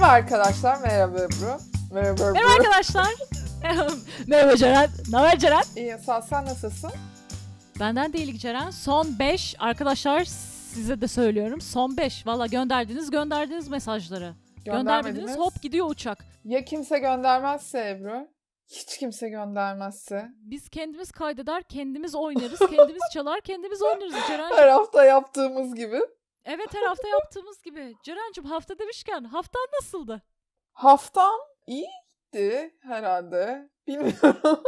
Merhaba arkadaşlar. Merhaba Ebru. Merhaba Ebru. Merhaba arkadaşlar. Merhaba Ceren. Ne haber Ceren? İyi sağ ol. Sen nasılsın? Benden değil Ceren. Son 5 arkadaşlar size de söylüyorum. Son 5. Valla gönderdiniz gönderdiniz mesajları. Göndermediniz hop gidiyor uçak. Ya kimse göndermezse Ebru? Hiç kimse göndermezse. Biz kendimiz kaydeder, kendimiz oynarız, kendimiz çalar, kendimiz oynarız Ceren. Her hafta yaptığımız gibi. Evet her hafta yaptığımız gibi. Ceren'cim hafta demişken haftan nasıldı? Haftam iyiydi herhalde. Bilmiyorum.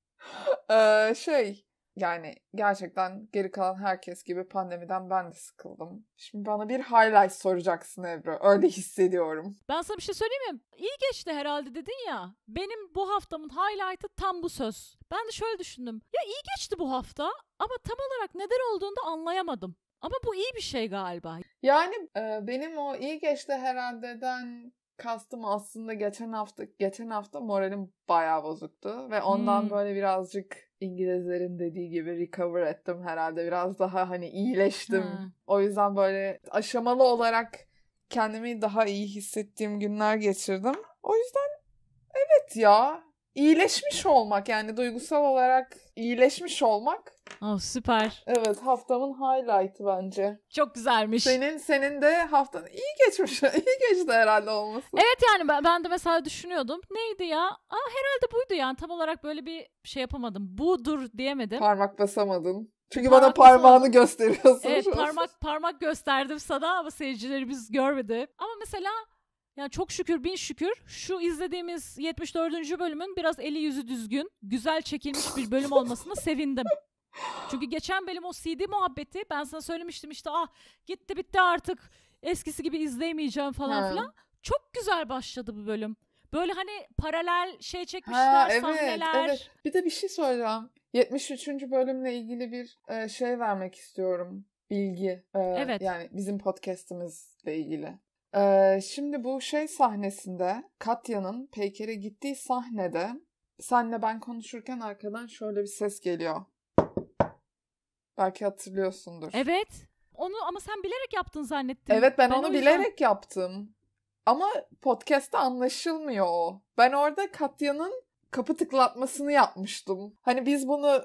ee, şey yani gerçekten geri kalan herkes gibi pandemiden ben de sıkıldım. Şimdi bana bir highlight soracaksın Ebru. Öyle hissediyorum. Ben sana bir şey söyleyeyim mi? İyi geçti herhalde dedin ya. Benim bu haftamın highlight'ı tam bu söz. Ben de şöyle düşündüm. Ya iyi geçti bu hafta ama tam olarak neden olduğunu da anlayamadım. Ama bu iyi bir şey galiba. Yani e, benim o iyi geçti herhaldeden kastım aslında geçen hafta geçen hafta moralim bayağı bozuktu ve ondan hmm. böyle birazcık İngilizlerin dediği gibi recover ettim herhalde. Biraz daha hani iyileştim. Hmm. O yüzden böyle aşamalı olarak kendimi daha iyi hissettiğim günler geçirdim. O yüzden evet ya iyileşmiş olmak yani duygusal olarak iyileşmiş olmak Oh, süper. Evet haftamın highlight'ı bence. Çok güzelmiş. Senin senin de haftan iyi geçmiş. iyi geçti herhalde olması. Evet yani ben, ben de mesela düşünüyordum. Neydi ya? Aa herhalde buydu yani. Tam olarak böyle bir şey yapamadım. Budur diyemedim. Parmak basamadın. Çünkü parmak bana parmağını basamadım. gösteriyorsun. Evet parmak parmak gösterdim sana ama seyircilerimiz görmedi. Ama mesela yani çok şükür bin şükür şu izlediğimiz 74. bölümün biraz eli yüzü düzgün, güzel çekilmiş bir bölüm olmasına sevindim. Çünkü geçen benim o CD muhabbeti ben sana söylemiştim işte ah gitti bitti artık eskisi gibi izleyemeyeceğim falan ha. filan. Çok güzel başladı bu bölüm. Böyle hani paralel şey çekmişler, ha, evet, sahneler. Evet. Bir de bir şey söyleyeceğim. 73. bölümle ilgili bir e, şey vermek istiyorum. Bilgi. E, evet. Yani bizim podcast'imizle ilgili. E, şimdi bu şey sahnesinde Katya'nın Peyker'e gittiği sahnede senle ben konuşurken arkadan şöyle bir ses geliyor. Belki hatırlıyorsundur. Evet. Onu ama sen bilerek yaptın zannettim. Evet ben, ben onu yüzden... bilerek yaptım. Ama podcast'te anlaşılmıyor o. Ben orada Katya'nın kapı tıklatmasını yapmıştım. Hani biz bunu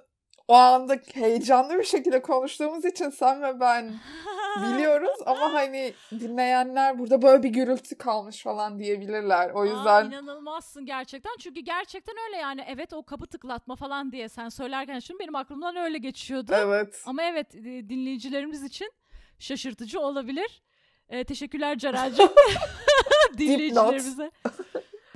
o anda heyecanlı bir şekilde konuştuğumuz için sen ve ben biliyoruz ama hani dinleyenler burada böyle bir gürültü kalmış falan diyebilirler. O yüzden Aa, inanılmazsın gerçekten. Çünkü gerçekten öyle yani evet o kapı tıklatma falan diye sen söylerken şimdi benim aklımdan öyle geçiyordu. Evet. Ama evet dinleyicilerimiz için şaşırtıcı olabilir. Ee, teşekkürler Ceracığım. dinleyicilerimize.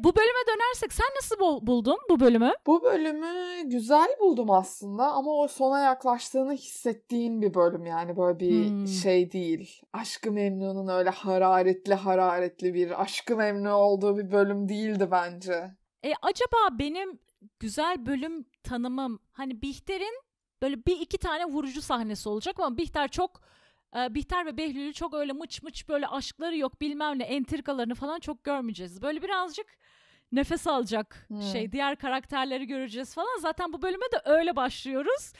Bu bölüme dönersek sen nasıl buldun bu bölümü? Bu bölümü güzel buldum aslında ama o sona yaklaştığını hissettiğin bir bölüm yani böyle bir hmm. şey değil. Aşkı Memnun'un öyle hararetli hararetli bir aşkı memnun olduğu bir bölüm değildi bence. E acaba benim güzel bölüm tanımım hani Bihter'in böyle bir iki tane vurucu sahnesi olacak ama Bihter çok e, Bihter ve Behlül'ü çok öyle mıç mıç böyle aşkları yok bilmem ne entrikalarını falan çok görmeyeceğiz. Böyle birazcık nefes alacak şey, hmm. şey. Diğer karakterleri göreceğiz falan. Zaten bu bölüme de öyle başlıyoruz.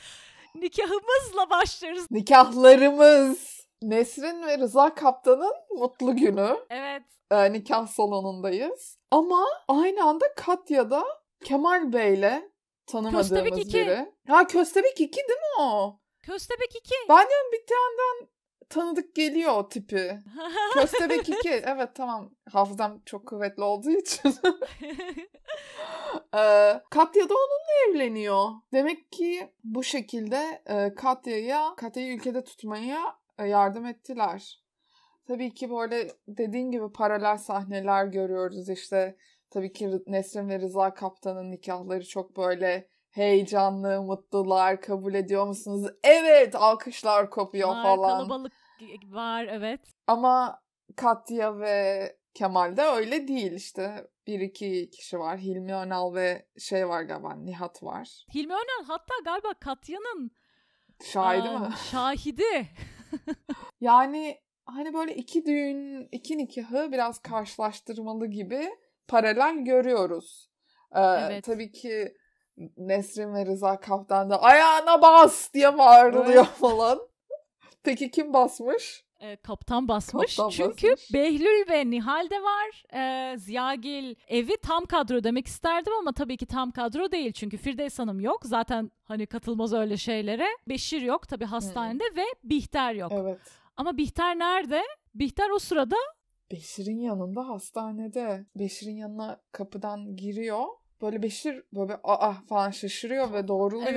Nikahımızla başlarız. Nikahlarımız. Nesrin ve Rıza Kaptan'ın mutlu günü. Evet. E, nikah salonundayız. Ama aynı anda Katya da Kemal Bey'le tanımadığımız Köstebek biri. 2. Ha Köstebek 2 değil mi o? Köstebek 2. Ben diyorum bir yandan tanıdık geliyor o tipi. Köstebek 2. Evet tamam. Hafızam çok kuvvetli olduğu için. Ee, Katya da onunla evleniyor. Demek ki bu şekilde e, Katya'ya, Katya'yı ülkede tutmaya e, yardım ettiler. Tabii ki böyle dediğin gibi paralel sahneler görüyoruz işte. Tabii ki Nesrin ve Rıza Kaptan'ın nikahları çok böyle heyecanlı, mutlular, kabul ediyor musunuz? Evet, alkışlar kopuyor var, falan. Kalabalık var, evet. Ama Katya ve Kemal de öyle değil işte. Bir iki kişi var. Hilmi Önal ve şey var galiba Nihat var. Hilmi Önal hatta galiba Katya'nın şahidi aa, mi? Şahidi. yani hani böyle iki düğün, iki nikahı biraz karşılaştırmalı gibi paralel görüyoruz. Ee, evet. Tabii ki Nesrin ve Rıza Kaptan da ayağına bas diye bağırılıyor evet. falan. Peki kim basmış? E, kaptan basmış. Kaptan Çünkü basmış. Behlül ve Nihal de var. E, Ziyagil evi tam kadro demek isterdim ama tabii ki tam kadro değil. Çünkü Firdevs Hanım yok. Zaten hani katılmaz öyle şeylere. Beşir yok tabii hastanede hmm. ve Bihter yok. Evet. Ama Bihter nerede? Bihter o sırada Beşir'in yanında hastanede. Beşir'in yanına kapıdan giriyor Böyle Beşir böyle aa falan şaşırıyor ve doğruluyor.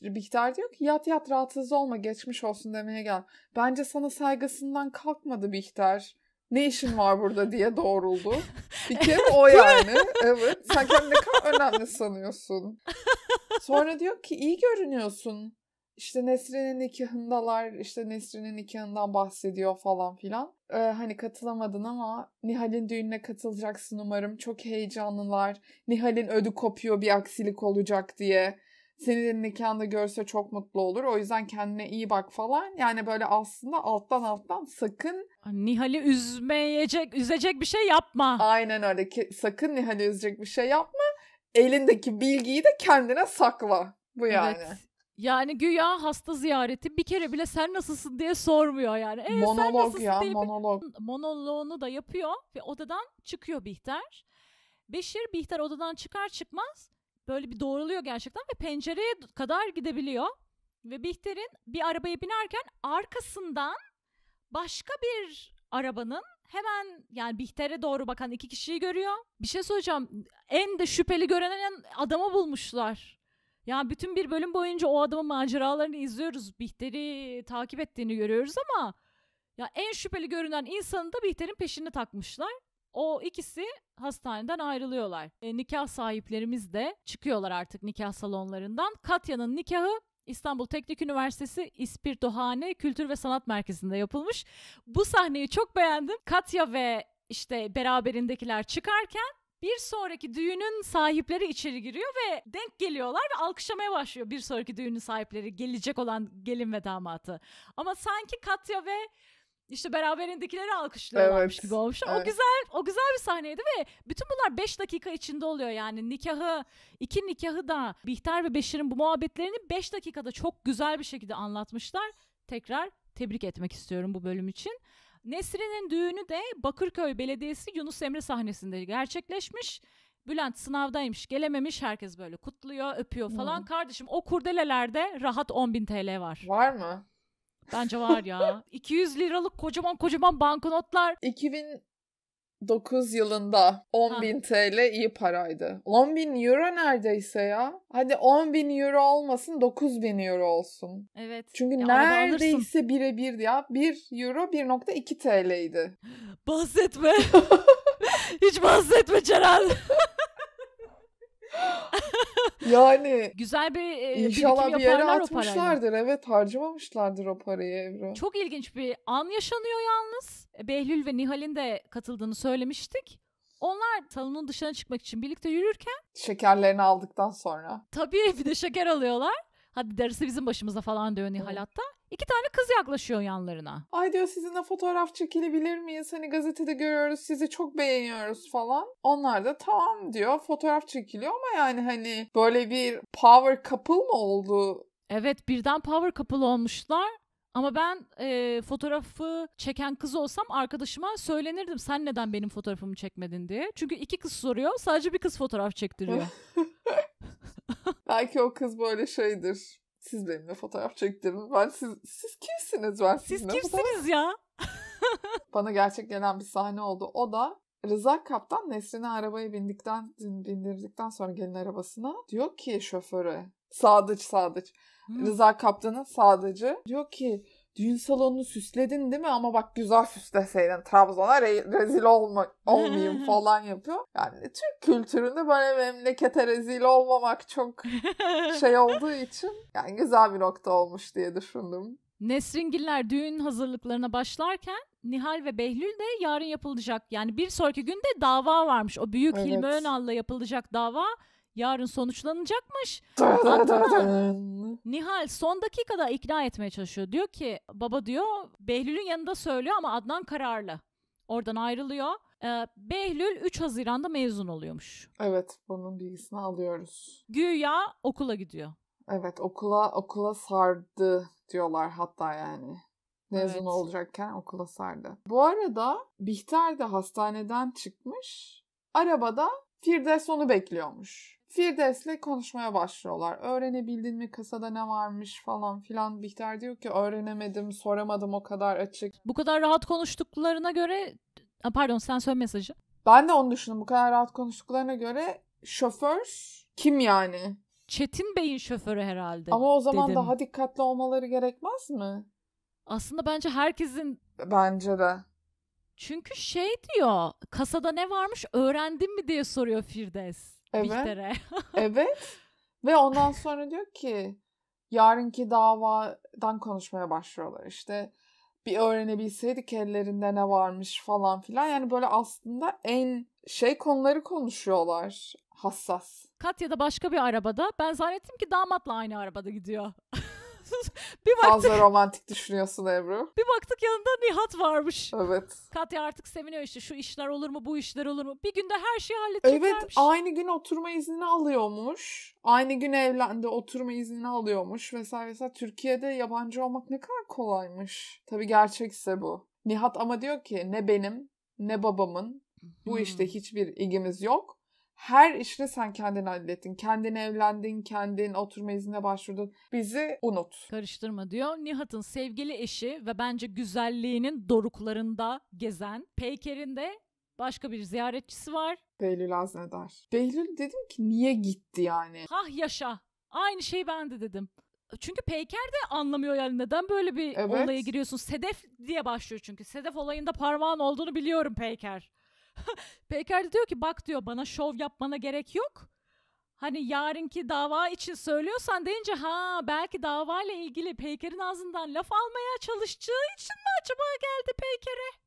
Evet. Bihter diyor ki yat yat rahatsız olma geçmiş olsun demeye gel. Bence sana saygısından kalkmadı Bihter ne işin var burada diye doğruldu. Bir kere o yani. Evet. Sen kendini ne önemli sanıyorsun. Sonra diyor ki iyi görünüyorsun işte Nesrin'in nikahındalar, işte Nesrin'in nikahından bahsediyor falan filan. Ee, hani katılamadın ama Nihal'in düğününe katılacaksın umarım. Çok heyecanlılar. Nihal'in ödü kopuyor bir aksilik olacak diye. Seni de nikahında görse çok mutlu olur. O yüzden kendine iyi bak falan. Yani böyle aslında alttan alttan sakın... Nihal'i üzmeyecek, üzecek bir şey yapma. Aynen öyle. Ki, sakın Nihal'i üzecek bir şey yapma. Elindeki bilgiyi de kendine sakla. Bu yani. Evet. Yani güya hasta ziyareti bir kere bile sen nasılsın diye sormuyor yani. E, monolog sen ya diye monolog. monologunu da yapıyor ve odadan çıkıyor Bihter. Beşir Bihter odadan çıkar çıkmaz böyle bir doğruluyor gerçekten ve pencereye kadar gidebiliyor. Ve Bihter'in bir arabaya binerken arkasından başka bir arabanın hemen yani Bihter'e doğru bakan iki kişiyi görüyor. Bir şey söyleyeceğim. En de şüpheli görünen adamı bulmuşlar. Ya bütün bir bölüm boyunca o adamın maceralarını izliyoruz. Bihter'i takip ettiğini görüyoruz ama ya en şüpheli görünen insanı da Bihter'in peşini takmışlar. O ikisi hastaneden ayrılıyorlar. E, nikah sahiplerimiz de çıkıyorlar artık nikah salonlarından. Katya'nın nikahı İstanbul Teknik Üniversitesi İspirtohane Kültür ve Sanat Merkezi'nde yapılmış. Bu sahneyi çok beğendim. Katya ve işte beraberindekiler çıkarken bir sonraki düğünün sahipleri içeri giriyor ve denk geliyorlar ve alkışlamaya başlıyor bir sonraki düğünün sahipleri gelecek olan gelin ve damatı. Ama sanki Katya ve işte beraberindekileri alkışlıyorlarmış evet. gibi olmuş. Evet. O güzel o güzel bir sahneydi ve bütün bunlar 5 dakika içinde oluyor yani nikahı iki nikahı da Bihter ve Beşir'in bu muhabbetlerini 5 dakikada çok güzel bir şekilde anlatmışlar. Tekrar tebrik etmek istiyorum bu bölüm için. Nesrin'in düğünü de Bakırköy Belediyesi Yunus Emre sahnesinde gerçekleşmiş. Bülent sınavdaymış gelememiş herkes böyle kutluyor öpüyor falan. Hmm. Kardeşim o kurdelelerde rahat 10 bin TL var. Var mı? Bence var ya. 200 liralık kocaman kocaman banknotlar. 2000 2009 yılında 10 bin TL iyi paraydı. 10 bin euro neredeyse ya. Hadi 10 bin euro olmasın 9 bin euro olsun. Evet. Çünkü ya neredeyse birebir ya. 1 euro 1.2 TL'ydi. Bahsetme. Hiç bahsetme Ceren. yani güzel bir e, inşallah bir yere atmışlardır. Evet harcamamışlardır o parayı evren Çok ilginç bir an yaşanıyor yalnız. E, Behlül ve Nihal'in de katıldığını söylemiştik. Onlar salonun dışına çıkmak için birlikte yürürken şekerlerini aldıktan sonra. Tabii bir de şeker alıyorlar. Hadi darısı bizim başımıza falan diyor Nihal hatta. İki tane kız yaklaşıyor yanlarına. Ay diyor sizinle fotoğraf çekilebilir miyiz? Hani gazetede görüyoruz sizi çok beğeniyoruz falan. Onlar da tamam diyor fotoğraf çekiliyor ama yani hani böyle bir power couple mı oldu? Evet birden power couple olmuşlar. Ama ben e, fotoğrafı çeken kız olsam arkadaşıma söylenirdim sen neden benim fotoğrafımı çekmedin diye. Çünkü iki kız soruyor sadece bir kız fotoğraf çektiriyor. Belki o kız böyle şeydir siz benimle fotoğraf çektirin. Ben siz, siz kimsiniz? Ben siz kimsiniz fotoğraf... ya? Bana gerçek gelen bir sahne oldu. O da Rıza Kaptan Nesrin'i arabaya bindikten bindirdikten sonra gelin arabasına diyor ki şoföre Sadıç Sadıç. Hmm. Rıza Kaptan'ın Sadıcı diyor ki düğün salonunu süsledin değil mi? Ama bak güzel süsleseydin Trabzon'a re- rezil olma, olmayayım falan yapıyor. Yani Türk kültüründe böyle memlekete rezil olmamak çok şey olduğu için yani güzel bir nokta olmuş diye düşündüm. Nesringiller düğün hazırlıklarına başlarken Nihal ve Behlül de yarın yapılacak. Yani bir sonraki günde dava varmış. O büyük evet. Hilmi Önal'la yapılacak dava yarın sonuçlanacakmış. Nihal son dakikada ikna etmeye çalışıyor. Diyor ki baba diyor Behlül'ün yanında söylüyor ama Adnan kararlı. Oradan ayrılıyor. Ee, Behlül 3 Haziran'da mezun oluyormuş. Evet bunun bilgisini alıyoruz. Güya okula gidiyor. Evet okula okula sardı diyorlar hatta yani. Mezun evet. olacakken okula sardı. Bu arada Bihter de hastaneden çıkmış. Arabada Firdevs onu bekliyormuş. Firdevs'le konuşmaya başlıyorlar. Öğrenebildin mi kasada ne varmış falan filan. Bihter diyor ki öğrenemedim, soramadım o kadar açık. Bu kadar rahat konuştuklarına göre... Ha, pardon sen söyle mesajı. Ben de onu düşündüm. Bu kadar rahat konuştuklarına göre şoför kim yani? Çetin Bey'in şoförü herhalde. Ama o zaman dedim. daha dikkatli olmaları gerekmez mi? Aslında bence herkesin... Bence de. Çünkü şey diyor kasada ne varmış öğrendin mi diye soruyor Firdevs. Evet. Bihter'e. evet. Ve ondan sonra diyor ki yarınki davadan konuşmaya başlıyorlar işte. Bir öğrenebilseydik ellerinde ne varmış falan filan. Yani böyle aslında en şey konuları konuşuyorlar hassas. Katya da başka bir arabada ben zannettim ki damatla aynı arabada gidiyor. bir baktık, Fazla romantik düşünüyorsun Ebru. Bir baktık yanında Nihat varmış. Evet. Katya artık seviniyor işte şu işler olur mu bu işler olur mu? Bir günde her şeyi halledeceklermiş. Evet aynı gün oturma iznini alıyormuş. Aynı gün evlendi oturma iznini alıyormuş vesaire vesaire. Türkiye'de yabancı olmak ne kadar kolaymış. Tabii gerçekse bu. Nihat ama diyor ki ne benim ne babamın bu hmm. işte hiçbir ilgimiz yok her işini sen kendin hallettin. Kendin evlendin, kendin oturma iznine başvurdun. Bizi unut. Karıştırma diyor. Nihat'ın sevgili eşi ve bence güzelliğinin doruklarında gezen Peyker'in de başka bir ziyaretçisi var. Behlül Azneder. Behlül dedim ki niye gitti yani? Hah yaşa. Aynı şeyi ben de dedim. Çünkü Peyker de anlamıyor yani neden böyle bir evet. olaya giriyorsun. Sedef diye başlıyor çünkü. Sedef olayında parmağın olduğunu biliyorum Peyker. Peker de diyor ki bak diyor bana şov yapmana gerek yok. Hani yarınki dava için söylüyorsan deyince ha belki davayla ilgili Peyker'in ağzından laf almaya çalıştığı için mi acaba geldi Peyker'e?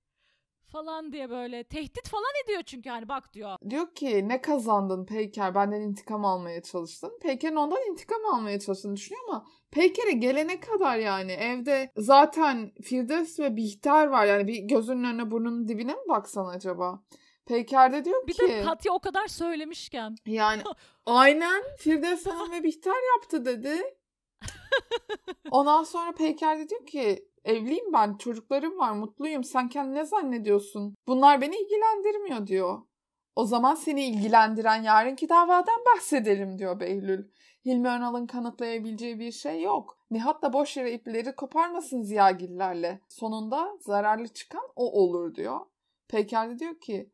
falan diye böyle tehdit falan ediyor çünkü hani bak diyor. Diyor ki ne kazandın Peyker benden intikam almaya çalıştın. Peyker'in ondan intikam almaya çalıştığını düşünüyor ama Peyker'e gelene kadar yani evde zaten Firdevs ve Bihter var yani bir gözünün önüne burnunun dibine mi baksan acaba? Peyker de diyor bir ki... Bir de Katya o kadar söylemişken. Yani aynen Firdevs Hanım ve Bihter yaptı dedi. Ondan sonra Peyker de diyor ki Evliyim ben, çocuklarım var, mutluyum. Sen kendini ne zannediyorsun? Bunlar beni ilgilendirmiyor diyor. O zaman seni ilgilendiren yarınki davadan bahsedelim diyor Behlül. Hilmi Önal'ın kanıtlayabileceği bir şey yok. Nihat da boş yere ipleri koparmasın ziyagillerle. Sonunda zararlı çıkan o olur diyor. Peyker de diyor ki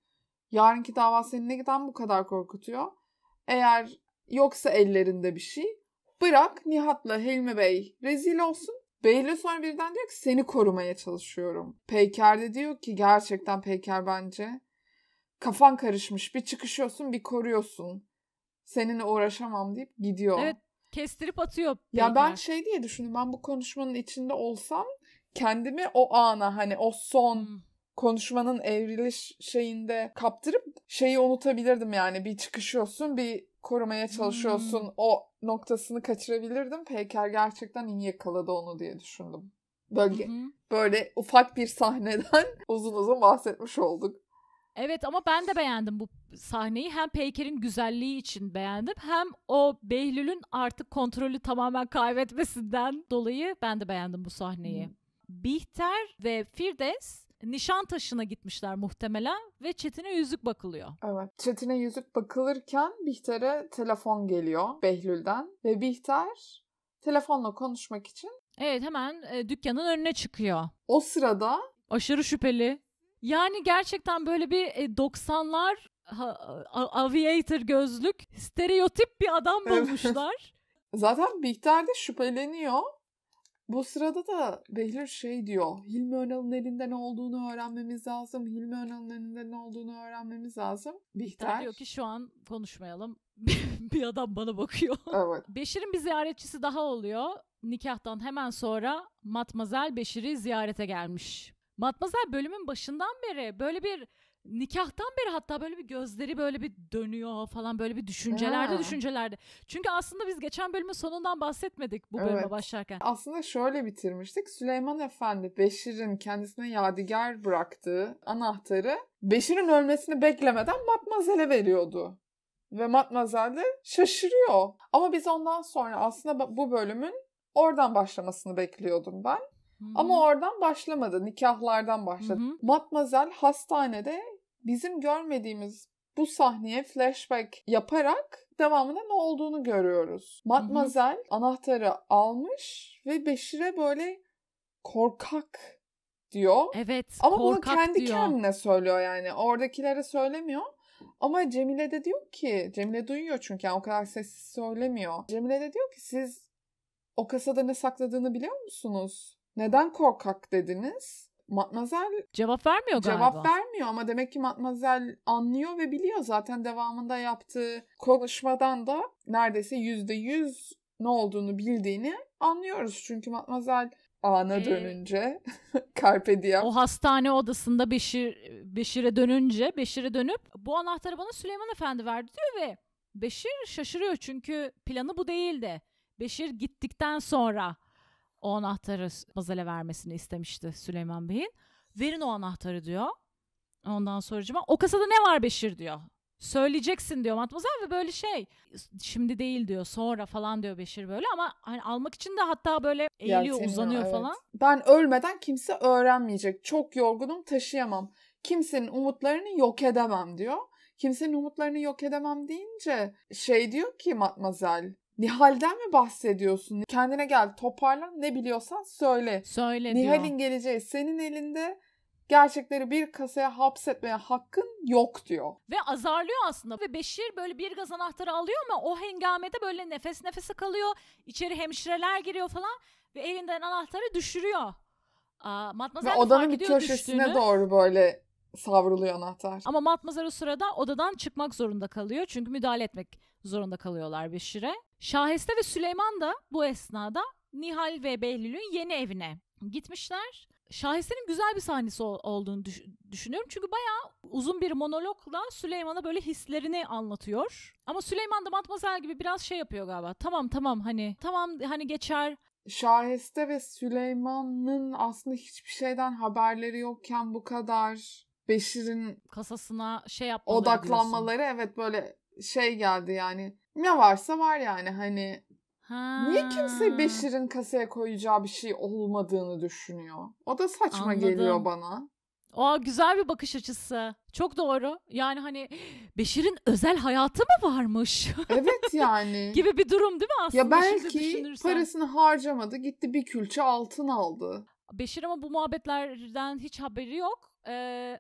yarınki dava seni ne giden bu kadar korkutuyor. Eğer yoksa ellerinde bir şey bırak Nihat'la Hilmi Bey rezil olsun Behlül sonra birden diyor ki seni korumaya çalışıyorum. Peyker de diyor ki gerçekten Peyker bence kafan karışmış. Bir çıkışıyorsun bir koruyorsun. Seninle uğraşamam deyip gidiyor. Evet kestirip atıyor. Peyker. Ya ben şey diye düşündüm ben bu konuşmanın içinde olsam kendimi o ana hani o son hmm. konuşmanın evriliş şeyinde kaptırıp şeyi unutabilirdim yani bir çıkışıyorsun bir korumaya çalışıyorsun hmm. o noktasını kaçırabilirdim. Peyker gerçekten iyi yakaladı onu diye düşündüm. Böyle Hı hı. Böyle ufak bir sahneden uzun uzun bahsetmiş olduk. Evet ama ben de beğendim bu sahneyi. Hem Peyker'in güzelliği için beğendim hem o Behlül'ün artık kontrolü tamamen kaybetmesinden dolayı ben de beğendim bu sahneyi. Hı. Bihter ve Firdevs Nişan taşına gitmişler muhtemelen ve Çetin'e yüzük bakılıyor. Evet. Çetin'e yüzük bakılırken Bihter'e telefon geliyor Behlül'den ve Bihter telefonla konuşmak için Evet hemen e, dükkanın önüne çıkıyor. O sırada aşırı şüpheli. Yani gerçekten böyle bir e, 90'lar ha, aviator gözlük stereotip bir adam bulmuşlar. Evet. Zaten Bihter de şüpheleniyor bu sırada da Behlül şey diyor. Hilmi Önal'ın elinde ne olduğunu öğrenmemiz lazım. Hilmi Önal'ın elinde ne olduğunu öğrenmemiz lazım. Bihter. Diyor ki şu an konuşmayalım. bir adam bana bakıyor. Evet. Beşir'in bir ziyaretçisi daha oluyor. Nikahtan hemen sonra Matmazel Beşir'i ziyarete gelmiş. Matmazel bölümün başından beri böyle bir nikahtan beri hatta böyle bir gözleri böyle bir dönüyor falan böyle bir düşüncelerde ha. düşüncelerde. Çünkü aslında biz geçen bölümün sonundan bahsetmedik bu bölüme evet. başlarken. Aslında şöyle bitirmiştik. Süleyman Efendi Beşir'in kendisine yadigar bıraktığı anahtarı Beşir'in ölmesini beklemeden Matmazel'e veriyordu. Ve Matmazel de şaşırıyor. Ama biz ondan sonra aslında bu bölümün oradan başlamasını bekliyordum ben. Hı-hı. Ama oradan başlamadı. Nikahlardan başladı. Hı-hı. Matmazel hastanede bizim görmediğimiz bu sahneye flashback yaparak devamında ne olduğunu görüyoruz. Matmazel anahtarı almış ve Beşir'e böyle korkak diyor. Evet Ama bunu kendi diyor. kendine söylüyor yani. Oradakilere söylemiyor. Ama Cemile de diyor ki, Cemile duyuyor çünkü yani o kadar sessiz söylemiyor. Cemile de diyor ki siz o kasada ne sakladığını biliyor musunuz? Neden korkak dediniz? Matmazel cevap vermiyor galiba. Cevap vermiyor ama demek ki Matmazel anlıyor ve biliyor zaten devamında yaptığı konuşmadan da neredeyse yüzde yüz ne olduğunu bildiğini anlıyoruz. Çünkü Matmazel ana ee, dönünce Carpe diem. O hastane odasında Beşir, Beşir'e dönünce Beşir'e dönüp bu anahtarı bana Süleyman Efendi verdi diyor ve Beşir şaşırıyor çünkü planı bu değildi. Beşir gittikten sonra o anahtarı Bazel'e vermesini istemişti Süleyman Bey'in. Verin o anahtarı diyor. Ondan sonra o kasada ne var Beşir diyor. Söyleyeceksin diyor Matmazel ve böyle şey şimdi değil diyor sonra falan diyor Beşir böyle ama hani almak için de hatta böyle eğiliyor Yelteniyor, uzanıyor evet. falan. Ben ölmeden kimse öğrenmeyecek. Çok yorgunum taşıyamam. Kimsenin umutlarını yok edemem diyor kimsenin umutlarını yok edemem deyince şey diyor ki Matmazel Nihal'den mi bahsediyorsun? Kendine gel toparlan ne biliyorsan söyle. Söyle Nihal'in geleceği senin elinde gerçekleri bir kasaya hapsetmeye hakkın yok diyor. Ve azarlıyor aslında ve Beşir böyle bir gaz anahtarı alıyor ama o hengamede böyle nefes nefese kalıyor. İçeri hemşireler giriyor falan ve elinden anahtarı düşürüyor. Aa, Matmazel ve odanın bir köşesine düştüğünü. doğru böyle savruluyor anahtar. Ama Matmazel o sırada odadan çıkmak zorunda kalıyor çünkü müdahale etmek zorunda kalıyorlar Beşir'e. Şaheste ve Süleyman da bu esnada Nihal ve Behlül'ün yeni evine gitmişler. Şahesenin güzel bir sahnesi olduğunu düşünüyorum. Çünkü bayağı uzun bir monologla Süleyman'a böyle hislerini anlatıyor. Ama Süleyman da Matmazel gibi biraz şey yapıyor galiba. Tamam tamam hani tamam hani geçer. Şaheste ve Süleyman'ın aslında hiçbir şeyden haberleri yokken bu kadar Beşir'in kasasına şey yapmaları odaklanmaları diyorsun. evet böyle şey geldi yani. Ne varsa var yani hani. Ha. Niye kimse Beşir'in kasaya koyacağı bir şey olmadığını düşünüyor? O da saçma Anladım. geliyor bana. Aa güzel bir bakış açısı. Çok doğru. Yani hani Beşir'in özel hayatı mı varmış? Evet yani. gibi bir durum değil mi aslında? Ya belki parasını harcamadı gitti bir külçe altın aldı. Beşir ama bu muhabbetlerden hiç haberi yok. Ee,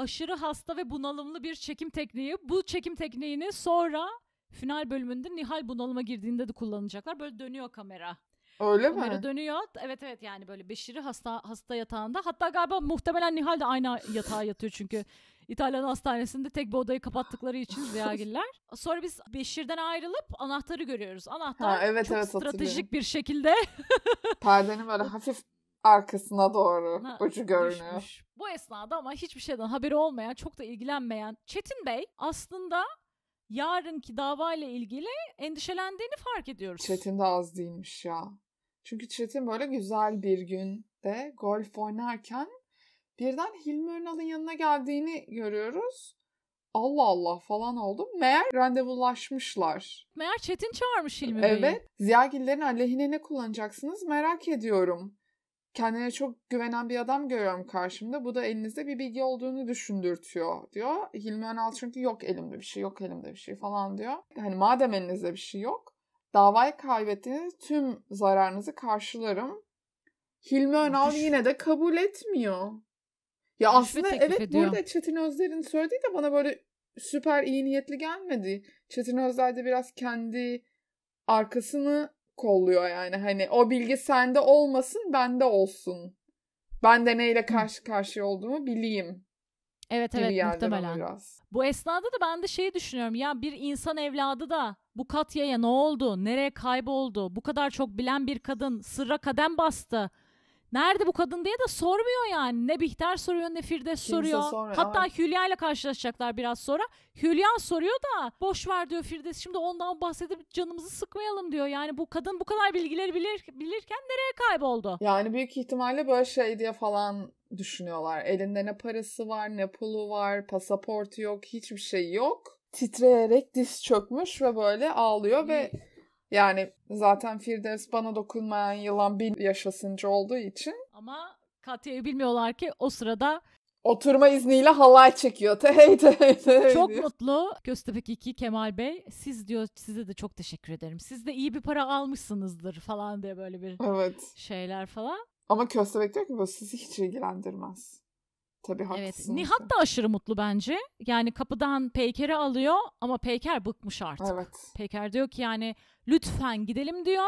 aşırı hasta ve bunalımlı bir çekim tekniği. Bu çekim tekniğini sonra final bölümünde Nihal bunalıma girdiğinde de kullanacaklar. Böyle dönüyor kamera. Öyle kamera mi? Kamera dönüyor. Evet evet yani böyle Beşir'i hasta hasta yatağında. Hatta galiba muhtemelen Nihal de aynı yatağa yatıyor çünkü. İtalyan hastanesinde tek bir odayı kapattıkları için ziyagiller. Sonra biz Beşir'den ayrılıp anahtarı görüyoruz. Anahtar ha, evet, çok evet, stratejik bir şekilde. Perdenin böyle hafif arkasına doğru ha, ucu görünüyor. Düşmüş. Bu esnada ama hiçbir şeyden haberi olmayan, çok da ilgilenmeyen Çetin Bey aslında yarınki dava ile ilgili endişelendiğini fark ediyoruz. Çetin de az değilmiş ya. Çünkü Çetin böyle güzel bir günde golf oynarken birden Hilmi Önal'ın yanına geldiğini görüyoruz. Allah Allah falan oldu. Meğer randevulaşmışlar. Meğer Çetin çağırmış Hilmi Bey'i. Evet. Ziyagillerin aleyhine ne kullanacaksınız merak ediyorum kendine çok güvenen bir adam görüyorum karşımda. Bu da elinizde bir bilgi olduğunu düşündürtüyor diyor. Hilmi Önal çünkü yok elimde bir şey, yok elimde bir şey falan diyor. Hani madem elinizde bir şey yok, davayı kaybettiğiniz tüm zararınızı karşılarım. Hilmi Önal yine de kabul etmiyor. Ya aslında evet ediyor. burada Çetin Özler'in söylediği de bana böyle süper iyi niyetli gelmedi. Çetin Özler de biraz kendi arkasını kolluyor yani. Hani o bilgi sende olmasın, bende olsun. Ben de neyle karşı karşıya olduğumu bileyim Evet evet muhtemelen. Biraz. Bu esnada da ben de şeyi düşünüyorum ya bir insan evladı da bu Katya'ya ne oldu? Nereye kayboldu? Bu kadar çok bilen bir kadın sırra kadem bastı. Nerede bu kadın diye de sormuyor yani. Ne Bihter soruyor ne Firdevs Kimse soruyor. sormuyor, Hatta Hülya ile karşılaşacaklar biraz sonra. Hülya soruyor da boş ver diyor Firdevs. Şimdi ondan bahsedip canımızı sıkmayalım diyor. Yani bu kadın bu kadar bilgileri bilir, bilirken nereye kayboldu? Yani büyük ihtimalle böyle şey diye falan düşünüyorlar. Elinde ne parası var, ne pulu var, pasaportu yok, hiçbir şey yok. Titreyerek diz çökmüş ve böyle ağlıyor ve yani zaten Firdevs bana dokunmayan yılan bin yaşasıncı olduğu için. Ama Katya'yı bilmiyorlar ki o sırada oturma izniyle halay çekiyor. Tehey tehey tehey. Çok mutlu. Köstebek 2 Kemal Bey. Siz diyor size de çok teşekkür ederim. Siz de iyi bir para almışsınızdır falan diye böyle bir evet. şeyler falan. Ama Köstebek diyor ki bu sizi hiç ilgilendirmez. Tabii haklısınız. Evet. Nihat da aşırı mutlu bence. Yani kapıdan Peyker'i alıyor ama Peyker bıkmış artık. Evet. Peyker diyor ki yani lütfen gidelim diyor.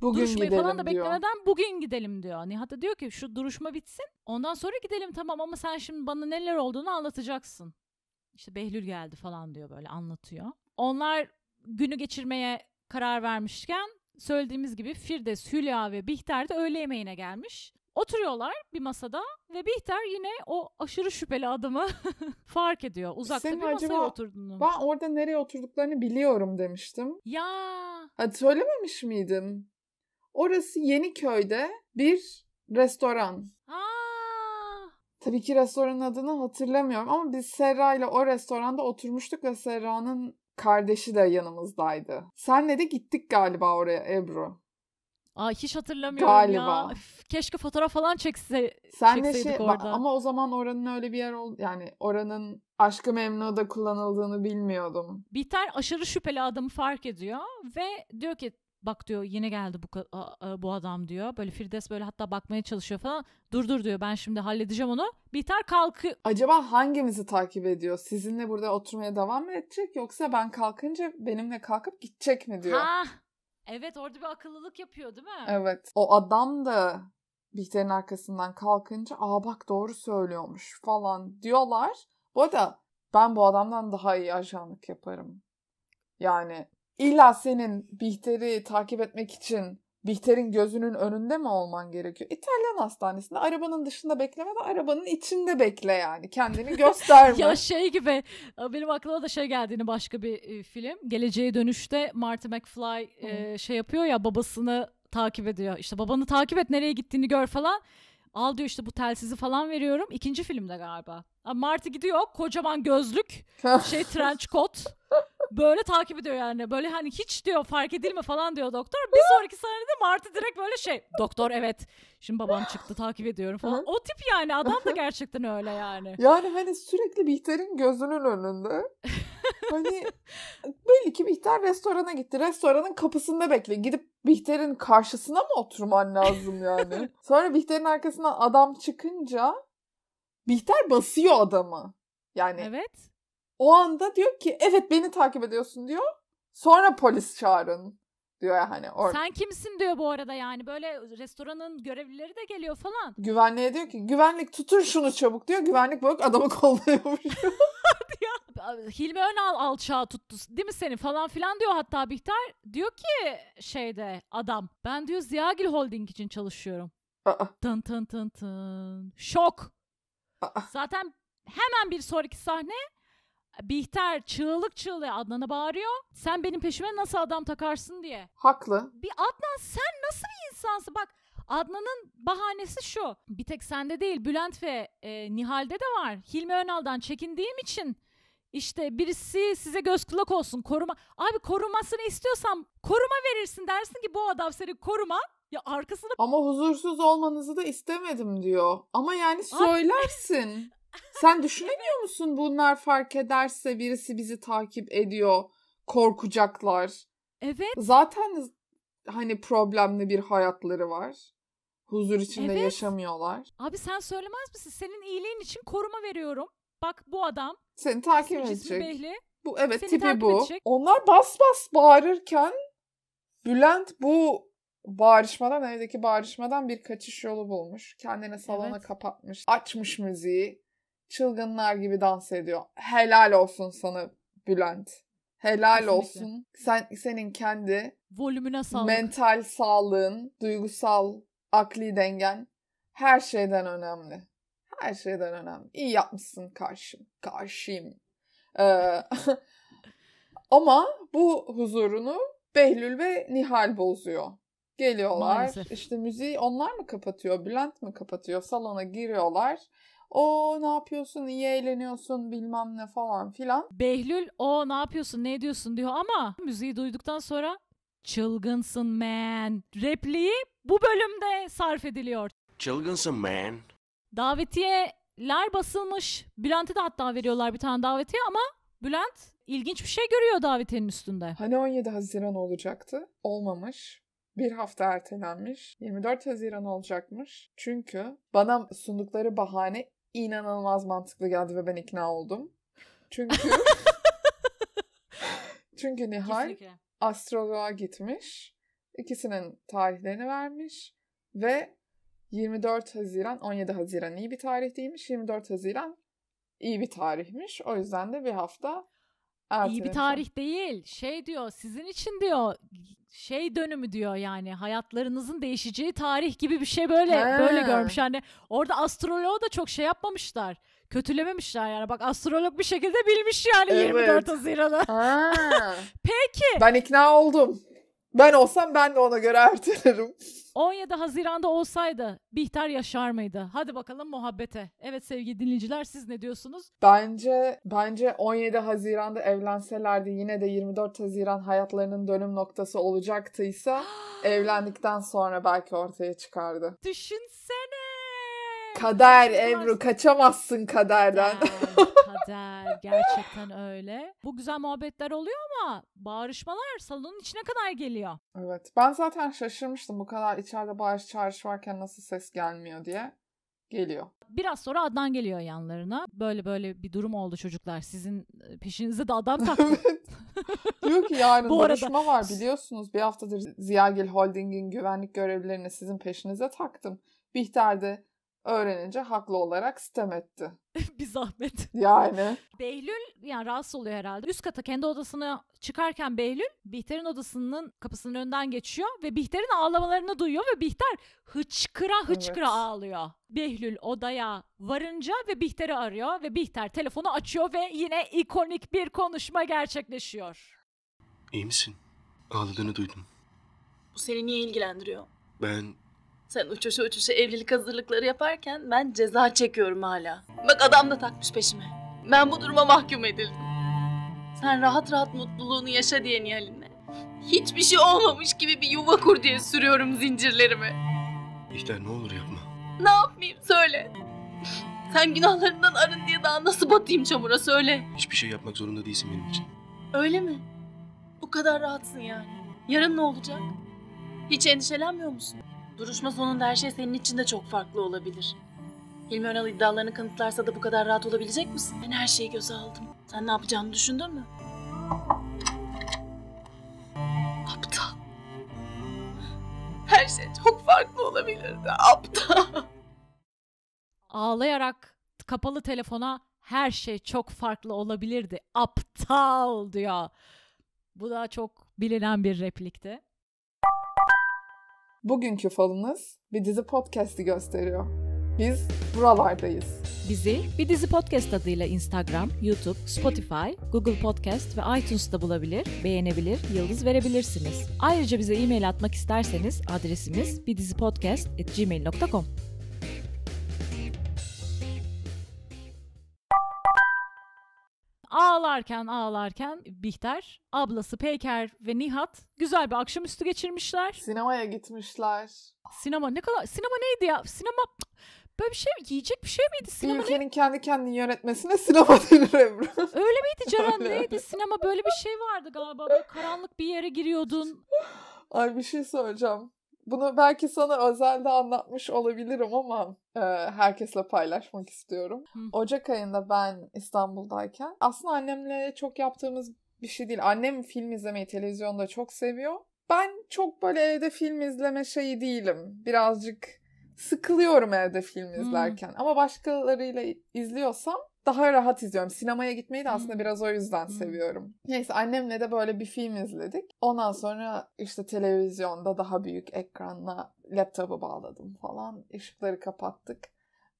Bugün Duruşmayı gidelim falan da diyor. beklemeden bugün gidelim diyor. Nihat da diyor ki şu duruşma bitsin ondan sonra gidelim tamam ama sen şimdi bana neler olduğunu anlatacaksın. İşte Behlül geldi falan diyor böyle anlatıyor. Onlar günü geçirmeye karar vermişken söylediğimiz gibi Firdevs, Hülya ve Bihter de öğle yemeğine gelmiş. Oturuyorlar bir masada ve Bihter yine o aşırı şüpheli adamı fark ediyor. Uzakta Senin bir masaya acaba, oturduğunu. Ben orada nereye oturduklarını biliyorum demiştim. Ya. Hadi söylememiş miydim? Orası yeni köyde bir restoran. Aa. Tabii ki restoranın adını hatırlamıyorum ama biz Serra ile o restoranda oturmuştuk ve Serra'nın kardeşi de yanımızdaydı. Senle de gittik galiba oraya Ebru. Aa hiç hatırlamıyorum Galiba. ya. Üf, keşke fotoğraf falan çekse, Sen çekseydik şey, orada. ama o zaman oranın öyle bir yer ol yani oranın Aşkı Memnu'da kullanıldığını bilmiyordum. Biter aşırı şüpheli adamı fark ediyor ve diyor ki bak diyor yine geldi bu bu adam diyor. Böyle Firdevs böyle hatta bakmaya çalışıyor falan. Dur dur diyor ben şimdi halledeceğim onu. Biter kalkı. Acaba hangimizi takip ediyor? Sizinle burada oturmaya devam mı edecek yoksa ben kalkınca benimle kalkıp gidecek mi diyor. Ha Evet orada bir akıllılık yapıyor değil mi? Evet. O adam da Bihter'in arkasından kalkınca aa bak doğru söylüyormuş falan diyorlar. Bu arada ben bu adamdan daha iyi ajanlık yaparım. Yani illa senin Bihter'i takip etmek için Bihter'in gözünün önünde mi olman gerekiyor? İtalyan hastanesinde arabanın dışında bekleme de arabanın içinde bekle yani. Kendini gösterme. ya şey gibi e, benim aklıma da şey geldiğini başka bir e, film. Geleceğe dönüşte Marty McFly e, şey yapıyor ya babasını takip ediyor. İşte babanı takip et nereye gittiğini gör falan. Al diyor işte bu telsizi falan veriyorum. İkinci filmde galiba. Marty gidiyor kocaman gözlük şey trench coat böyle takip ediyor yani. Böyle hani hiç diyor fark edilme falan diyor doktor. Bir sonraki sahnede Marty direkt böyle şey doktor evet şimdi babam çıktı takip ediyorum falan. o tip yani adam da gerçekten öyle yani. Yani hani sürekli Bihter'in gözünün önünde. hani belli ki Bihter restorana gitti. Restoranın kapısında bekle. Gidip Bihter'in karşısına mı oturman lazım yani? Sonra Bihter'in arkasına adam çıkınca Bihter basıyor adamı. Yani evet. o anda diyor ki evet beni takip ediyorsun diyor. Sonra polis çağırın diyor ya hani. Or- Sen kimsin diyor bu arada yani böyle restoranın görevlileri de geliyor falan. Güvenliğe diyor ki güvenlik tutun şunu çabuk diyor. Güvenlik bak adamı kolluyormuş. Hilmi Önal alçağı tuttu değil mi seni falan filan diyor hatta Bihter. Diyor ki şeyde adam ben diyor Ziyagil Holding için çalışıyorum. Aa. Tın tın tın tın. Şok. Aa. Zaten hemen bir sonraki sahne Bihter çığlık çığlığı Adnan'a bağırıyor. Sen benim peşime nasıl adam takarsın diye. Haklı. Bir Adnan sen nasıl bir insansın? Bak Adnan'ın bahanesi şu. Bir tek sende değil Bülent ve e, Nihal'de de var. Hilmi Önal'dan çekindiğim için işte birisi size göz kulak olsun koruma. Abi korumasını istiyorsan koruma verirsin dersin ki bu adam seni koruma. Ya arkasını... Ama huzursuz olmanızı da istemedim diyor. Ama yani söylersin. Sen düşünemiyor musun bunlar fark ederse birisi bizi takip ediyor, korkacaklar. Evet. Zaten hani problemli bir hayatları var. Huzur içinde evet. yaşamıyorlar. Abi sen söylemez misin? Senin iyiliğin için koruma veriyorum. Bak bu adam. Seni takip edecek. İsmi Bu evet Seni tipi bu. Edecek. Onlar bas bas bağırırken Bülent bu bağırışmadan evdeki bağırışmadan bir kaçış yolu bulmuş. Kendine salona evet. kapatmış. Açmış müziği çılgınlar gibi dans ediyor. Helal olsun sana Bülent. Helal Kesinlikle. olsun. Sen senin kendi volümüne sağlık. Mental sağlığın, duygusal, akli dengen her şeyden önemli. Her şeyden önemli. İyi yapmışsın karşım. Karşıyım. Ee, ama bu huzurunu Behlül ve Nihal bozuyor. Geliyorlar. Maalesef. İşte müziği onlar mı kapatıyor? Bülent mi kapatıyor? Salona giriyorlar o ne yapıyorsun iyi eğleniyorsun bilmem ne falan filan. Behlül o ne yapıyorsun ne ediyorsun diyor ama müziği duyduktan sonra çılgınsın man repliği bu bölümde sarf ediliyor. Çılgınsın man. Davetiyeler basılmış. Bülent'e de hatta veriyorlar bir tane davetiye ama Bülent ilginç bir şey görüyor davetiyenin üstünde. Hani 17 Haziran olacaktı? Olmamış bir hafta ertelenmiş. 24 Haziran olacakmış. Çünkü bana sundukları bahane inanılmaz mantıklı geldi ve ben ikna oldum. Çünkü çünkü Nihal Kesinlikle. astroloğa gitmiş. İkisinin tarihlerini vermiş ve 24 Haziran 17 Haziran iyi bir tarih değilmiş. 24 Haziran iyi bir tarihmiş. O yüzden de bir hafta Evet, iyi bir tarih değil. Şey diyor sizin için diyor şey dönümü diyor yani hayatlarınızın değişeceği tarih gibi bir şey böyle He. böyle görmüş yani orada astroloğu da çok şey yapmamışlar kötülememişler yani bak astrolog bir şekilde bilmiş yani evet. 24 Haziran'ı. Peki. Ben ikna oldum. Ben olsam ben de ona göre ertelerim. 17 Haziran'da olsaydı Bihter yaşar mıydı? Hadi bakalım muhabbete. Evet sevgili dinleyiciler siz ne diyorsunuz? Bence bence 17 Haziran'da evlenselerdi yine de 24 Haziran hayatlarının dönüm noktası olacaktıysa evlendikten sonra belki ortaya çıkardı. Düşünsene Kader Ebru kaçamazsın kaderden. Kader, kader gerçekten öyle. Bu güzel muhabbetler oluyor ama bağırışmalar salonun içine kadar geliyor. Evet ben zaten şaşırmıştım bu kadar içeride bağırış çağrış varken nasıl ses gelmiyor diye geliyor. Biraz sonra Adnan geliyor yanlarına. Böyle böyle bir durum oldu çocuklar. Sizin e, peşinize de adam taktı. Diyor ki yarın Bu duruşma arada... var biliyorsunuz. Bir haftadır Ziyagil Holding'in güvenlik görevlilerini sizin peşinize taktım. Bihter'de öğrenince haklı olarak sitem etti. bir zahmet. Yani. Behlül yani rahatsız oluyor herhalde. Üst kata kendi odasına çıkarken Behlül Bihter'in odasının kapısının önden geçiyor ve Bihter'in ağlamalarını duyuyor ve Bihter hıçkıra hıçkıra evet. ağlıyor. Behlül odaya varınca ve Bihter'i arıyor ve Bihter telefonu açıyor ve yine ikonik bir konuşma gerçekleşiyor. İyi misin? Ağladığını duydum. Bu seni niye ilgilendiriyor? Ben sen uçuşa uçuşa evlilik hazırlıkları yaparken ben ceza çekiyorum hala. Bak adam da takmış peşime. Ben bu duruma mahkum edildim. Sen rahat rahat mutluluğunu yaşa diye Nihal'inle. Hiçbir şey olmamış gibi bir yuva kur diye sürüyorum zincirlerimi. İhter ne olur yapma. Ne yapmayayım söyle. Sen günahlarından arın diye daha nasıl batayım çamura söyle. Hiçbir şey yapmak zorunda değilsin benim için. Öyle mi? Bu kadar rahatsın yani. Yarın ne olacak? Hiç endişelenmiyor musun? Duruşma sonunda her şey senin için de çok farklı olabilir. Hilmi Önal iddialarını kanıtlarsa da bu kadar rahat olabilecek misin? Ben her şeyi göze aldım. Sen ne yapacağını düşündün mü? Aptal. Her şey çok farklı olabilirdi. Aptal. Ağlayarak kapalı telefona her şey çok farklı olabilirdi. Aptal diyor. Bu da çok bilinen bir replikti. Bugünkü falınız bir dizi podcast'i gösteriyor. Biz buralardayız. Bizi bir dizi podcast adıyla Instagram, YouTube, Spotify, Google Podcast ve iTunes'ta bulabilir, beğenebilir, yıldız verebilirsiniz. Ayrıca bize e-mail atmak isterseniz adresimiz birdizipodcast.gmail.com ağlarken ağlarken Bihter, ablası Peyker ve Nihat güzel bir akşamüstü geçirmişler. Sinemaya gitmişler. Sinema ne kadar sinema neydi ya? Sinema Böyle bir şey yiyecek bir şey miydi? Sinema Ülkenin ne? kendi kendini yönetmesine sinema denir Ebru. Öyle miydi Canan? Neydi? Sinema böyle bir şey vardı galiba. Böyle karanlık bir yere giriyordun. Ay bir şey söyleyeceğim. Bunu belki sana özelde anlatmış olabilirim ama e, herkesle paylaşmak istiyorum. Hı. Ocak ayında ben İstanbul'dayken aslında annemle çok yaptığımız bir şey değil. Annem film izlemeyi televizyonda çok seviyor. Ben çok böyle evde film izleme şeyi değilim. Birazcık sıkılıyorum evde film izlerken. Hmm. Ama başkalarıyla izliyorsam daha rahat izliyorum. Sinemaya gitmeyi de aslında biraz o yüzden seviyorum. Neyse annemle de böyle bir film izledik. Ondan sonra işte televizyonda daha büyük ekranla laptopu bağladım falan. Işıkları kapattık.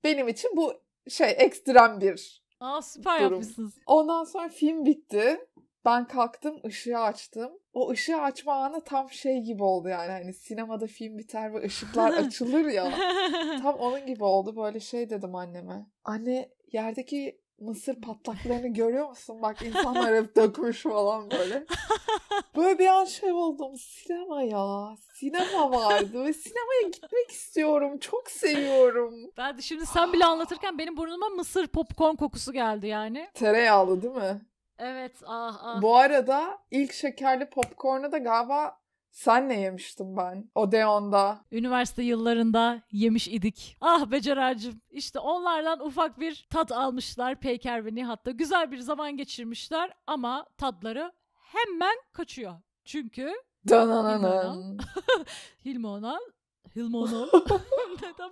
Benim için bu şey ekstrem bir Aa, süper durum. yapmışsınız. Ondan sonra film bitti. Ben kalktım ışığı açtım. O ışığı açma anı tam şey gibi oldu yani. Hani sinemada film biter ve ışıklar açılır ya. tam onun gibi oldu. Böyle şey dedim anneme. Anne yerdeki mısır patlaklarını görüyor musun? Bak insanlar hep dökmüş falan böyle. Böyle bir an şey oldum. Sinema ya. Sinema vardı ve sinemaya gitmek istiyorum. Çok seviyorum. Ben de şimdi sen bile anlatırken benim burnuma mısır popcorn kokusu geldi yani. Tereyağlı değil mi? Evet ah ah. Bu arada ilk şekerli popcorn'a da galiba sen ne yemiştin ben? Odeon'da. Üniversite yıllarında yemiş idik. Ah beceracım. İşte onlardan ufak bir tat almışlar Peyker ve Nihat'ta. Güzel bir zaman geçirmişler ama tatları hemen kaçıyor. Çünkü Danananan. Hilmona. Hilmona. Neden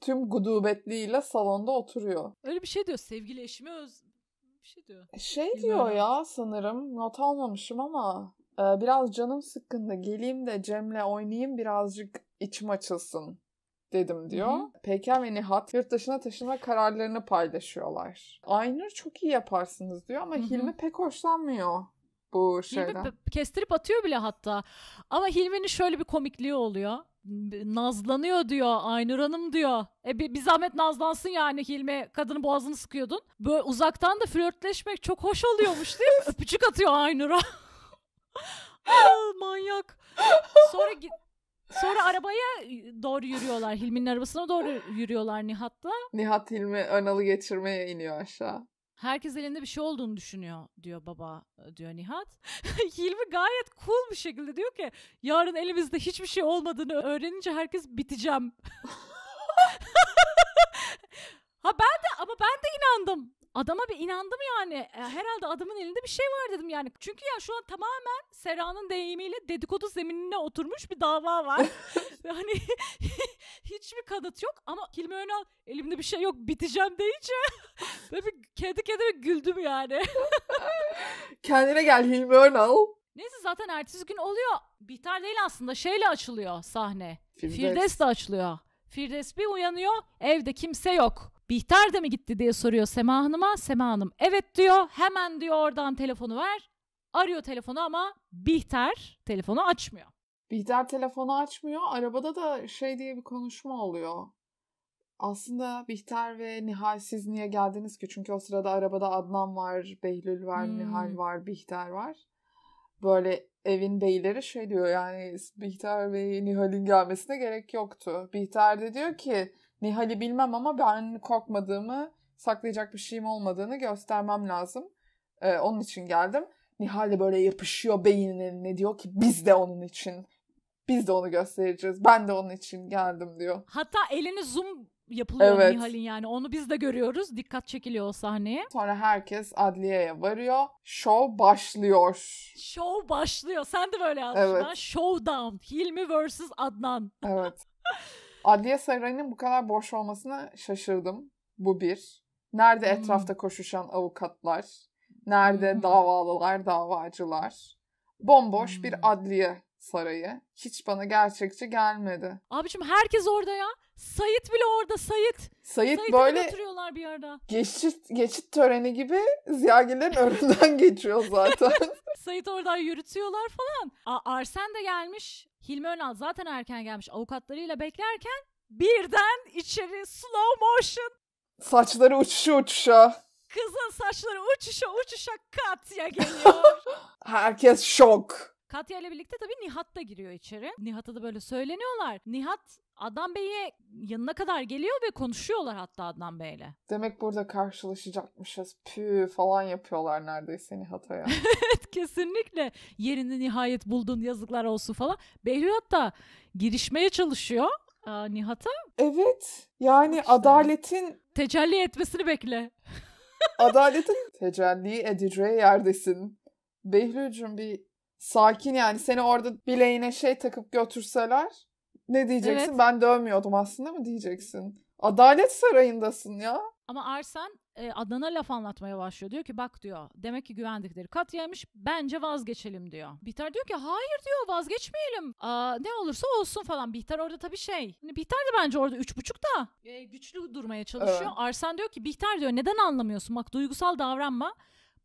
Tüm gudubetliyle salonda oturuyor. Öyle bir şey diyor. Sevgili eşime öz... Bir şey diyor. Şey Bilmiyorum. diyor ya sanırım. Not almamışım ama. Ee, biraz canım sıkkındı geleyim de Cem'le oynayayım birazcık içim açılsın dedim diyor. hı ve Nihat yurt dışına taşınma kararlarını paylaşıyorlar. Aynur çok iyi yaparsınız diyor ama Hı-hı. Hilmi pek hoşlanmıyor bu şeyden. Hilmi kestirip atıyor bile hatta. Ama Hilmi'nin şöyle bir komikliği oluyor. Nazlanıyor diyor Aynur Hanım diyor. E bir, bir zahmet nazlansın yani Hilmi. Kadının boğazını sıkıyordun. Böyle uzaktan da flörtleşmek çok hoş oluyormuş diye öpücük atıyor Aynur'a. Aa, manyak. Sonra git Sonra arabaya ıı, doğru yürüyorlar. Hilmi'nin arabasına doğru yürüyorlar Nihat'la. Nihat Hilmi Önal'ı geçirmeye iniyor aşağı. Herkes elinde bir şey olduğunu düşünüyor diyor baba ıı, diyor Nihat. Hilmi gayet cool bir şekilde diyor ki yarın elimizde hiçbir şey olmadığını öğrenince herkes biteceğim. Adama bir inandım yani. E, herhalde adamın elinde bir şey var dedim yani. Çünkü ya şu an tamamen Sera'nın deyimiyle dedikodu zeminine oturmuş bir dava var. yani hiçbir kanıt yok ama Hilmi Önal elimde bir şey yok biteceğim deyince böyle bir kendi kendime güldüm yani. Kendine gel Hilmi Önal. Neyse zaten ertesi gün oluyor. Biter değil aslında şeyle açılıyor sahne. Firdevs, Firdevs de açılıyor. Firdevs bir uyanıyor evde kimse yok. Bihter de mi gitti diye soruyor Sema Hanım'a. Sema Hanım evet diyor. Hemen diyor oradan telefonu ver. Arıyor telefonu ama Bihter telefonu açmıyor. Bihter telefonu açmıyor. Arabada da şey diye bir konuşma oluyor. Aslında Bihter ve Nihal siz niye geldiniz ki? Çünkü o sırada arabada Adnan var, Behlül var, hmm. Nihal var, Bihter var. Böyle evin beyleri şey diyor yani Bihter ve Nihal'in gelmesine gerek yoktu. Bihter de diyor ki Nihal'i bilmem ama ben korkmadığımı, saklayacak bir şeyim olmadığını göstermem lazım. Ee, onun için geldim. Nihal de böyle yapışıyor beynine ne diyor ki biz de onun için biz de onu göstereceğiz. Ben de onun için geldim diyor. Hatta elini zoom yapılıyor evet. Nihal'in yani. Onu biz de görüyoruz. Dikkat çekiliyor o sahneye. Sonra herkes adliyeye varıyor. Show başlıyor. Show başlıyor. Sen de böyle aslında. Evet. Showdown. Hilmi vs. Adnan. Evet. Adliye sarayının bu kadar boş olmasına şaşırdım. Bu bir. Nerede hmm. etrafta koşuşan avukatlar? Nerede hmm. davalılar, davacılar? Bomboş hmm. bir adliye sarayı. Hiç bana gerçekçi gelmedi. Abicim herkes orada ya. Sayit bile orada Sayit. Sayit Sayit'i böyle götürüyorlar bir yerde. Geçit, geçit töreni gibi ziyagilerin önünden geçiyor zaten. Sayit oradan yürütüyorlar falan. A Arsen de gelmiş Hilmi Önal zaten erken gelmiş avukatlarıyla beklerken birden içeri slow motion. Saçları uçuşa uçuşa. Kızın saçları uçuşa uçuşa Katya geliyor. Herkes şok. Katya ile birlikte tabii Nihat da giriyor içeri. Nihat'a da böyle söyleniyorlar. Nihat Adnan Bey'e yanına kadar geliyor ve konuşuyorlar hatta Adnan Bey'le. Demek burada karşılaşacakmışız pü falan yapıyorlar neredeyse Nihat'a evet kesinlikle yerini nihayet buldun yazıklar olsun falan. Behlül hatta girişmeye çalışıyor Nihat'a. Evet yani işte. adaletin... Tecelli etmesini bekle. adaletin tecelli edeceği yerdesin. Behlül'cüm bir sakin yani seni orada bileğine şey takıp götürseler ne diyeceksin? Evet. Ben dövmüyordum aslında mı diyeceksin? Adalet sarayındasın ya. Ama Arsen e, Adnan'a laf anlatmaya başlıyor. Diyor ki bak diyor demek ki güvendikleri katliamış bence vazgeçelim diyor. Bihter diyor ki hayır diyor vazgeçmeyelim. Aa, ne olursa olsun falan. Bihter orada tabii şey. Hani Bihter de bence orada üç buçukta e, güçlü durmaya çalışıyor. Evet. Arsen diyor ki Bihter diyor neden anlamıyorsun bak duygusal davranma.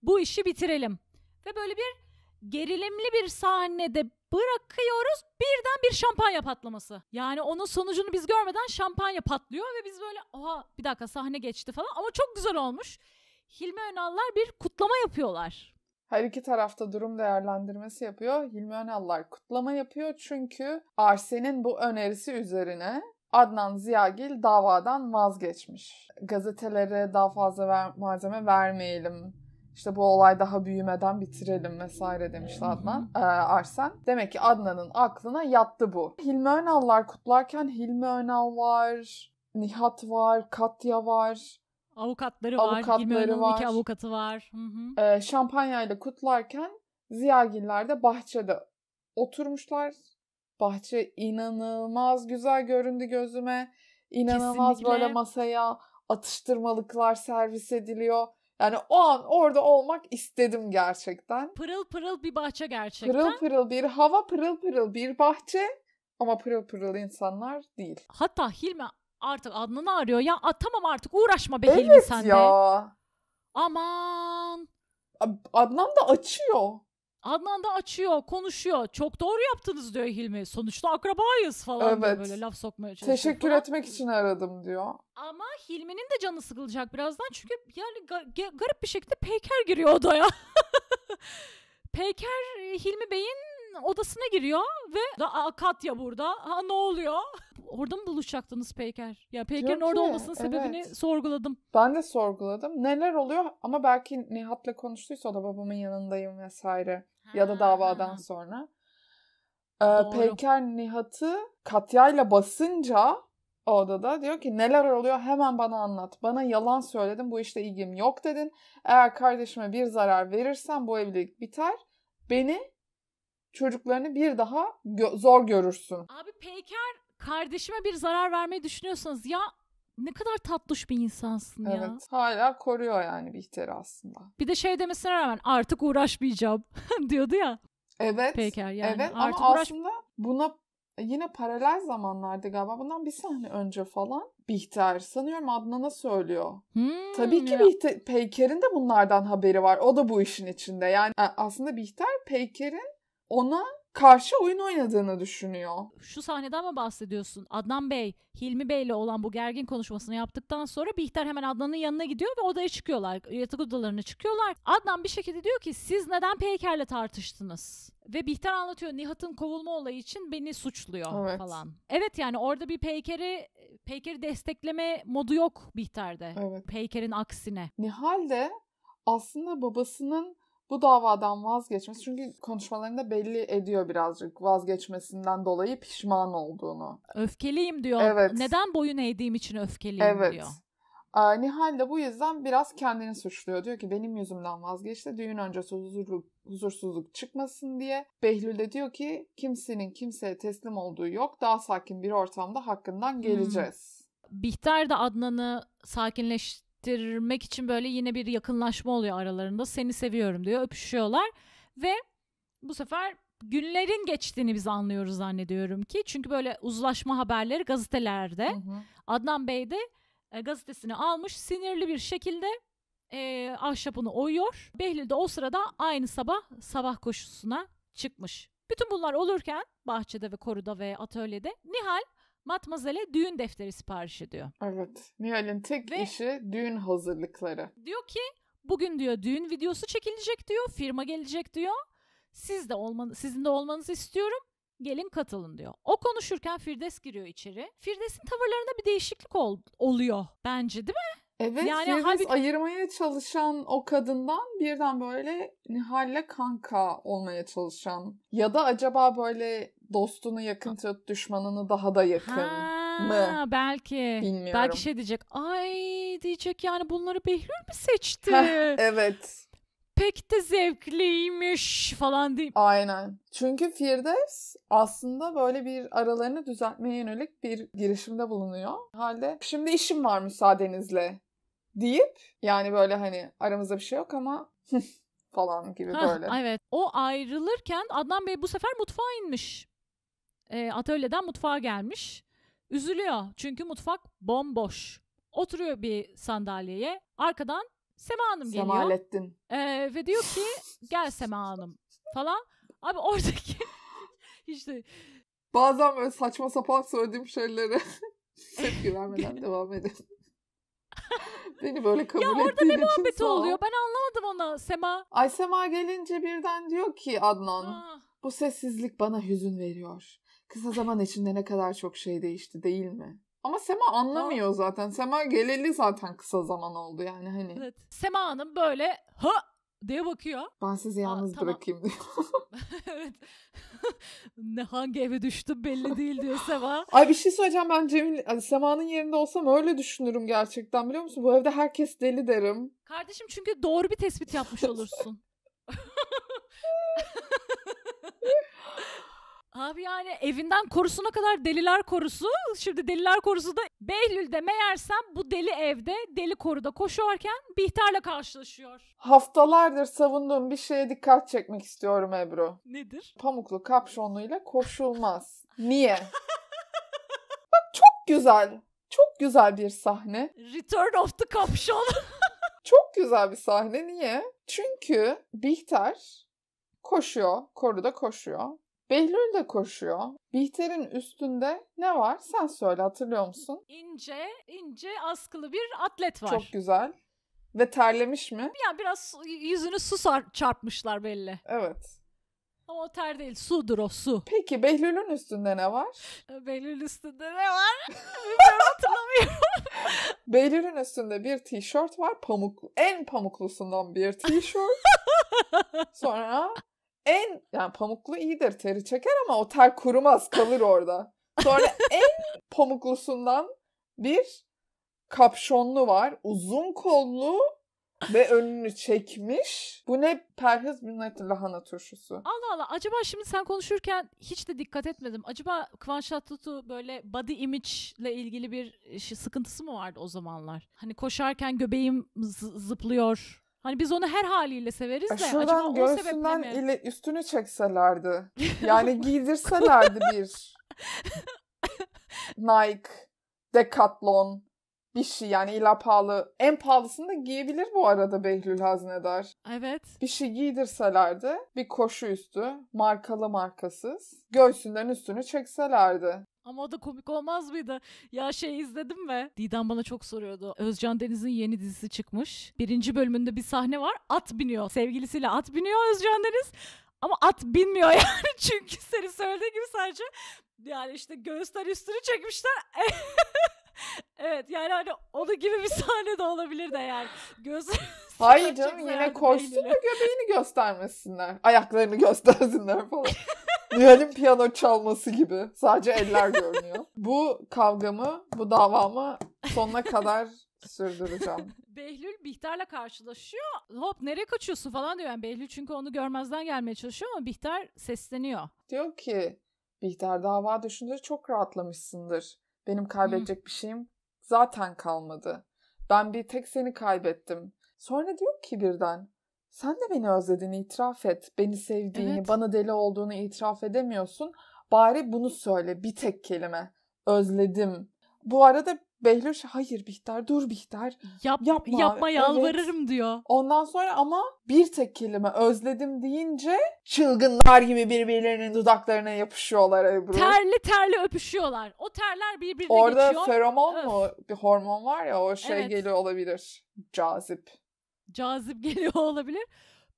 Bu işi bitirelim. Ve böyle bir gerilimli bir sahnede bırakıyoruz birden bir şampanya patlaması. Yani onun sonucunu biz görmeden şampanya patlıyor ve biz böyle oha bir dakika sahne geçti falan ama çok güzel olmuş. Hilmi Önallar bir kutlama yapıyorlar. Her iki tarafta durum değerlendirmesi yapıyor. Hilmi Önallar kutlama yapıyor çünkü Arsen'in bu önerisi üzerine Adnan Ziyagil davadan vazgeçmiş. Gazetelere daha fazla ver malzeme vermeyelim işte bu olay daha büyümeden bitirelim vesaire demişti Adnan. Ee, Arsen. Demek ki Adnan'ın aklına yattı bu. Hilmi Önal'lar kutlarken Hilmi Önal var, Nihat var, Katya var. Avukatları var, Avukatları var. iki avukatı var. Hı şampanyayla kutlarken Ziyagiller de bahçede oturmuşlar. Bahçe inanılmaz güzel göründü gözüme. İnanılmaz Kesinlikle. böyle masaya atıştırmalıklar servis ediliyor. Yani o an orada olmak istedim gerçekten. Pırıl pırıl bir bahçe gerçekten. Pırıl pırıl bir hava, pırıl pırıl bir bahçe ama pırıl pırıl insanlar değil. Hatta Hilmi artık Adnan'ı arıyor. Ya tamam artık uğraşma be evet Hilmi sen ya. de. Aman. Adnan da açıyor. Adnan da açıyor, konuşuyor. Çok doğru yaptınız diyor Hilmi. Sonuçta akrabayız falan evet. böyle laf sokmaya çalışıyor. Teşekkür falan. etmek için aradım diyor. Ama Hilmi'nin de canı sıkılacak birazdan çünkü yani ga- garip bir şekilde Peyker giriyor odaya. Peyker e, Hilmi Bey'in odasına giriyor ve Aa, Katya burada. Ha ne oluyor? Orada mı buluşacaktınız Peyker? Ya Peyker'in orada ki, olmasının sebebini sorguladım. Ben de sorguladım. Neler oluyor? Ama belki Nihat'la konuştuysa o da babamın yanındayım vesaire ya da davadan sonra. Ee, Peyker Nihat'ı Katya'yla basınca o odada diyor ki neler oluyor hemen bana anlat. Bana yalan söyledin bu işte ilgim yok dedin. Eğer kardeşime bir zarar verirsen bu evlilik biter. Beni çocuklarını bir daha gö- zor görürsün. Abi Peyker kardeşime bir zarar vermeyi düşünüyorsanız ya ne kadar tatlış bir insansın evet, ya. Evet hala koruyor yani Bihter'i aslında. Bir de şey demesine rağmen artık uğraşmayacağım diyordu ya. Evet. Peker yani. Evet artık ama uğraş... aslında buna yine paralel zamanlarda galiba bundan bir sene önce falan Bihter sanıyorum Adnan'a söylüyor. Hmm, Tabii ki ya. Bihter, Peyker'in de bunlardan haberi var. O da bu işin içinde. Yani e, aslında Bihter Peyker'in ona karşı oyun oynadığını düşünüyor. Şu sahneden mi bahsediyorsun? Adnan Bey, Hilmi Bey'le olan bu gergin konuşmasını yaptıktan sonra Bihter hemen Adnan'ın yanına gidiyor ve odaya çıkıyorlar. Yatak odalarına çıkıyorlar. Adnan bir şekilde diyor ki siz neden Peyker'le tartıştınız? Ve Bihter anlatıyor Nihat'ın kovulma olayı için beni suçluyor evet. falan. Evet yani orada bir Peyker'i Peyker'i destekleme modu yok Bihter'de. Evet. Peyker'in aksine. Nihal de aslında babasının bu davadan vazgeçmesi çünkü konuşmalarında belli ediyor birazcık vazgeçmesinden dolayı pişman olduğunu. Öfkeliyim diyor. Evet. Neden boyun eğdiğim için öfkeliyim evet. diyor. Ee, Nihal de bu yüzden biraz kendini suçluyor. Diyor ki benim yüzümden vazgeçti. Düğün öncesi huzursuzluk, huzursuzluk çıkmasın diye. Behlül de diyor ki kimsenin kimseye teslim olduğu yok. Daha sakin bir ortamda hakkından hmm. geleceğiz. Hmm. Bihter de Adnan'ı sakinleş hissettirmek için böyle yine bir yakınlaşma oluyor aralarında. Seni seviyorum diyor. Öpüşüyorlar ve bu sefer günlerin geçtiğini biz anlıyoruz zannediyorum ki. Çünkü böyle uzlaşma haberleri gazetelerde. Hı hı. Adnan Bey de e, gazetesini almış sinirli bir şekilde e, ahşapını oyuyor. Behlül de o sırada aynı sabah sabah koşusuna çıkmış. Bütün bunlar olurken bahçede ve koruda ve atölyede Nihal Matmazel'e düğün defteri siparişi diyor. Evet. Nihal'in tek Ve işi düğün hazırlıkları. Diyor ki bugün diyor düğün videosu çekilecek diyor. Firma gelecek diyor. Siz de olman sizin de olmanızı istiyorum. Gelin katılın diyor. O konuşurken Firdevs giriyor içeri. Firdevs'in tavırlarında bir değişiklik ol, oluyor bence değil mi? Evet yani Firdevs halbuki... ayırmaya çalışan o kadından birden böyle Nihal'le kanka olmaya çalışan ya da acaba böyle dostunu yakın tut, düşmanını daha da yakın ha, mı? Belki. Bilmiyorum. Belki şey diyecek. Ay diyecek yani bunları Behlül mü seçti? evet. Pek de zevkliymiş falan deyip. Aynen. Çünkü Firdevs aslında böyle bir aralarını düzeltmeye yönelik bir girişimde bulunuyor. Halde şimdi işim var müsaadenizle deyip yani böyle hani aramızda bir şey yok ama falan gibi ha, böyle. Evet. O ayrılırken Adnan Bey bu sefer mutfağa inmiş e, atölyeden mutfağa gelmiş. Üzülüyor çünkü mutfak bomboş. Oturuyor bir sandalyeye. Arkadan Sema Hanım geliyor. Semalettin. E, ee, ve diyor ki gel Sema Hanım falan. Abi oradaki işte bazen böyle saçma sapan söylediğim şeyleri tepki vermeden devam edin. Beni böyle kabul Ya orada ne muhabbeti oluyor? Ben anlamadım ona Sema. Ay Sema gelince birden diyor ki Adnan. Ah. Bu sessizlik bana hüzün veriyor kısa zaman içinde ne kadar çok şey değişti değil mi? Ama Sema anlamıyor ha. zaten. Sema geleli zaten kısa zaman oldu yani hani. Evet. Sema Hanım böyle ha diye bakıyor. Ben sizi yalnız Aa, tamam. bırakayım diyor. evet. ne hangi eve düştüm belli değil diyor Sema. Ay bir şey söyleyeceğim ben Cemil hani Sema'nın yerinde olsam öyle düşünürüm gerçekten biliyor musun? Bu evde herkes deli derim. Kardeşim çünkü doğru bir tespit yapmış olursun. Abi yani evinden korusuna kadar deliler korusu. Şimdi deliler korusu da Behlül'de meğersem bu deli evde deli koruda koşarken Bihter'le karşılaşıyor. Haftalardır savunduğum bir şeye dikkat çekmek istiyorum Ebru. Nedir? Pamuklu kapşonluyla koşulmaz. Niye? Bak çok güzel. Çok güzel bir sahne. Return of the Kapşon. çok güzel bir sahne. Niye? Çünkü Bihter koşuyor. Koruda koşuyor Behlül de koşuyor. Bihter'in üstünde ne var? Sen söyle hatırlıyor musun? İnce, ince askılı bir atlet var. Çok güzel. Ve terlemiş mi? Ya biraz yüzünü su çarpmışlar belli. Evet. Ama o ter değil, sudur o su. Peki Behlül'ün üstünde ne var? Behlül üstünde ne var? Bilmiyorum hatırlamıyorum. Behlül'ün üstünde bir tişört var. Pamuk, en pamuklusundan bir tişört. Sonra en yani pamuklu iyidir teri çeker ama o ter kurumaz kalır orada. Sonra en pamuklusundan bir kapşonlu var. Uzun kollu ve önünü çekmiş. Bu ne perhiz bilmeti lahana turşusu. Allah Allah acaba şimdi sen konuşurken hiç de dikkat etmedim. Acaba Kıvanç Tatlıtuğ böyle body image ile ilgili bir e, şey, sıkıntısı mı vardı o zamanlar? Hani koşarken göbeğim zıplıyor Hani biz onu her haliyle severiz de. Şuradan acaba göğsünden o ile üstünü çekselerdi. Yani giydirselerdi bir Nike, Decathlon bir şey yani illa pahalı. En pahalısını da giyebilir bu arada Behlül Haznedar. Evet. Bir şey giydirselerdi bir koşu üstü markalı markasız göğsünden üstünü çekselerdi. Ama o da komik olmaz mıydı? Ya şey izledim mi? Didem bana çok soruyordu. Özcan Deniz'in yeni dizisi çıkmış. Birinci bölümünde bir sahne var. At biniyor. Sevgilisiyle at biniyor Özcan Deniz. Ama at binmiyor yani çünkü seni söylediği gibi sadece yani işte göğüsler üstünü çekmişler. evet yani hani onun gibi bir sahne de olabilir de yani. Göz Hayır canım yine koşsun da göbeğini göstermesinler. Ayaklarını göstersinler falan. Nihal'in piyano çalması gibi. Sadece eller görünüyor. Bu kavgamı, bu davamı sonuna kadar sürdüreceğim. Behlül Bihtar'la karşılaşıyor. Hop nereye kaçıyorsun falan diyor. Yani Behlül çünkü onu görmezden gelmeye çalışıyor ama Bihtar sesleniyor. Diyor ki Bihtar dava düşünce çok rahatlamışsındır. Benim kaybedecek hmm. bir şeyim zaten kalmadı. Ben bir tek seni kaybettim. Sonra diyor ki birden sen de beni özlediğini itiraf et. Beni sevdiğini, evet. bana deli olduğunu itiraf edemiyorsun. Bari bunu söyle bir tek kelime. Özledim. Bu arada Behlül hayır Bihter dur Bihter. Yap, yapma. Yapma yalvarırım evet. diyor. Ondan sonra ama bir tek kelime özledim deyince çılgınlar gibi birbirlerinin dudaklarına yapışıyorlar Ebru. Terli terli öpüşüyorlar. O terler birbirine Orada geçiyor. Orada feromon mu bir hormon var ya o şey evet. geliyor olabilir. Cazip cazip geliyor olabilir.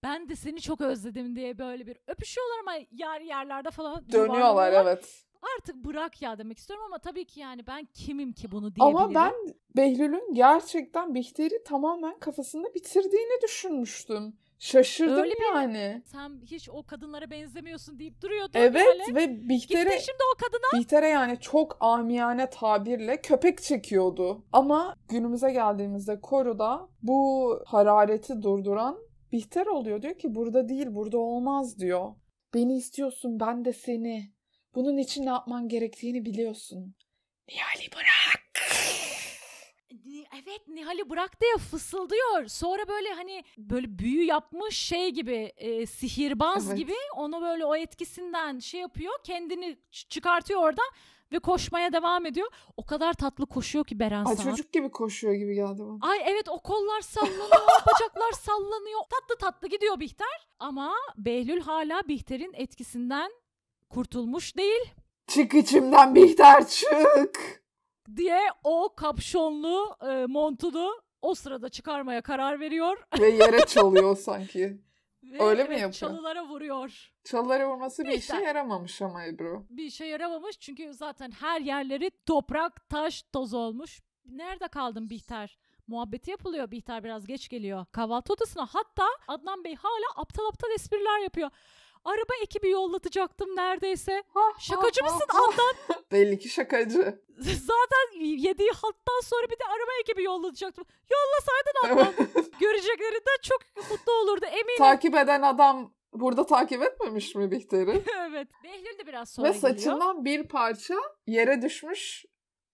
Ben de seni çok özledim diye böyle bir öpüşüyorlar ama yer yerlerde falan dönüyorlar evet. Artık bırak ya demek istiyorum ama tabii ki yani ben kimim ki bunu diyebilirim. Ama ben Behlül'ün gerçekten Bihter'i tamamen kafasında bitirdiğini düşünmüştüm. Şaşırdım Öyle yani. sen hiç o kadınlara benzemiyorsun deyip duruyordun. Evet böyle. ve Bihter'e Gitti şimdi o kadına. Bihter'e yani çok amiyane tabirle köpek çekiyordu. Ama günümüze geldiğimizde Koru'da bu harareti durduran Bihter oluyor. Diyor ki burada değil burada olmaz diyor. Beni istiyorsun ben de seni. Bunun için ne yapman gerektiğini biliyorsun. Nihal'i bırak. Evet Nihal'i bırak diye fısıldıyor. Sonra böyle hani böyle büyü yapmış şey gibi e, sihirbaz evet. gibi onu böyle o etkisinden şey yapıyor. Kendini çıkartıyor orada ve koşmaya devam ediyor. O kadar tatlı koşuyor ki Beren Ay, Sanat. Çocuk gibi koşuyor gibi geldi bana. Ay evet o kollar sallanıyor, bacaklar sallanıyor. Tatlı tatlı gidiyor Bihter. Ama Behlül hala Bihter'in etkisinden kurtulmuş değil. Çık içimden Bihter çık diye o kapşonlu e, montunu o sırada çıkarmaya karar veriyor. Ve yere çalıyor sanki. Ve Öyle evet, mi yapıyor? Çalılara vuruyor. Çalılara vurması bir işe yaramamış ama Ebru. Bir işe yaramamış çünkü zaten her yerleri toprak, taş, toz olmuş. Nerede kaldın Bihter? Muhabbeti yapılıyor. Bihter biraz geç geliyor kahvaltı odasına. Hatta Adnan Bey hala aptal aptal espriler yapıyor. Araba ekibi yollatacaktım neredeyse. Şakacı mısın Adnan? Belli ki şakacı. Zaten yediği halttan sonra bir de araba ekibi yollatacaktım. Yollasaydın Adnan. Göreceklerinde çok mutlu olurdu eminim. Takip eden adam burada takip etmemiş mi Bihter'i? evet. Behlül de biraz sonra Ve saçından geliyor. bir parça yere düşmüş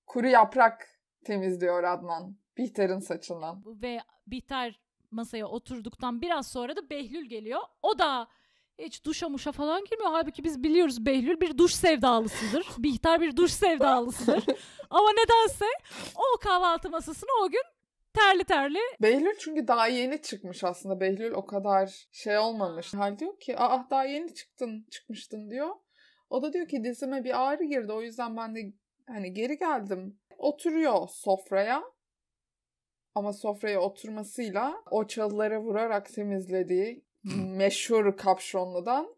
kuru yaprak temizliyor Adnan. Bihter'in saçından. Ve Bihter masaya oturduktan biraz sonra da Behlül geliyor. O da hiç duşa muşa falan girmiyor. Halbuki biz biliyoruz Behlül bir duş sevdalısıdır. Bihtar bir duş sevdalısıdır. Ama nedense o kahvaltı masasını o gün terli terli. Behlül çünkü daha yeni çıkmış aslında. Behlül o kadar şey olmamış. Hal diyor ki ah daha yeni çıktın çıkmıştın diyor. O da diyor ki dizime bir ağrı girdi o yüzden ben de hani geri geldim. Oturuyor sofraya ama sofraya oturmasıyla o çalılara vurarak temizlediği meşhur kapşonludan.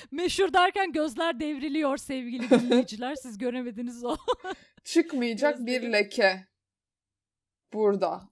meşhur derken gözler devriliyor sevgili dinleyiciler. Siz göremediniz o. Çıkmayacak Gözleri. bir leke. Burada.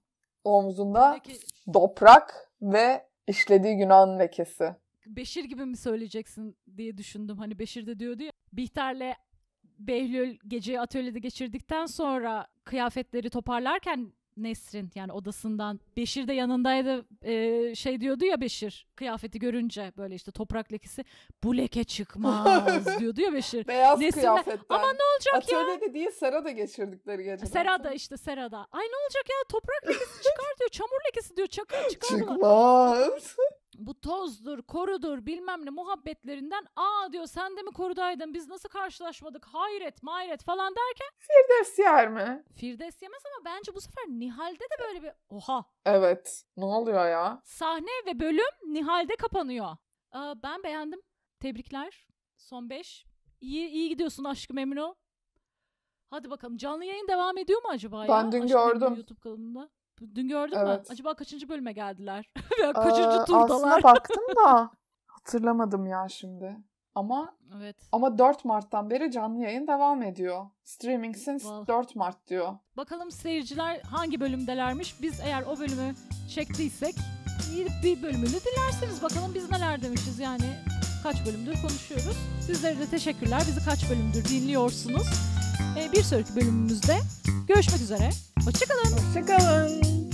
Omzunda Leke. toprak ve işlediği günahın lekesi. Beşir gibi mi söyleyeceksin diye düşündüm. Hani Beşir de diyordu ya Bihter'le Behlül geceyi atölyede geçirdikten sonra kıyafetleri toparlarken Nesrin yani odasından Beşir de yanındaydı e, şey diyordu ya Beşir kıyafeti görünce böyle işte toprak lekesi bu leke çıkmaz diyordu ya Beşir. Beyaz Nesrin kıyafetten. Ama ne olacak Atölyede ya? Atölyede değil Sera'da geçirdikleri gece. Sera'da işte Sera'da. Ay ne olacak ya toprak lekesi çıkar diyor çamur lekesi diyor çakır çıkar Çıkmaz bu tozdur, korudur bilmem ne muhabbetlerinden aa diyor sen de mi korudaydın biz nasıl karşılaşmadık hayret mayret falan derken. Firdevs yer mi? Firdevs yemez ama bence bu sefer Nihal'de de böyle bir oha. Evet ne oluyor ya? Sahne ve bölüm Nihal'de kapanıyor. Aa, ben beğendim. Tebrikler. Son 5. İyi, iyi gidiyorsun aşkım Emine. Hadi bakalım canlı yayın devam ediyor mu acaba ya? Ben dün aşkım gördüm. YouTube kanalında. Dün gördün evet. mü? Acaba kaçıncı bölüme geldiler? Ee, kaçıncı ee, turdalar? Aslında baktım da hatırlamadım ya şimdi. Ama evet. Ama 4 Mart'tan beri canlı yayın devam ediyor. Streaming since wow. 4 Mart diyor. Bakalım seyirciler hangi bölümdelermiş? Biz eğer o bölümü çektiysek bir bölümünü dilerseniz bakalım biz neler demişiz yani kaç bölümdür konuşuyoruz. Sizlere de teşekkürler. Bizi kaç bölümdür dinliyorsunuz. Ee, bir sonraki bölümümüzde görüşmek üzere. Hoşçakalın. Hoşçakalın.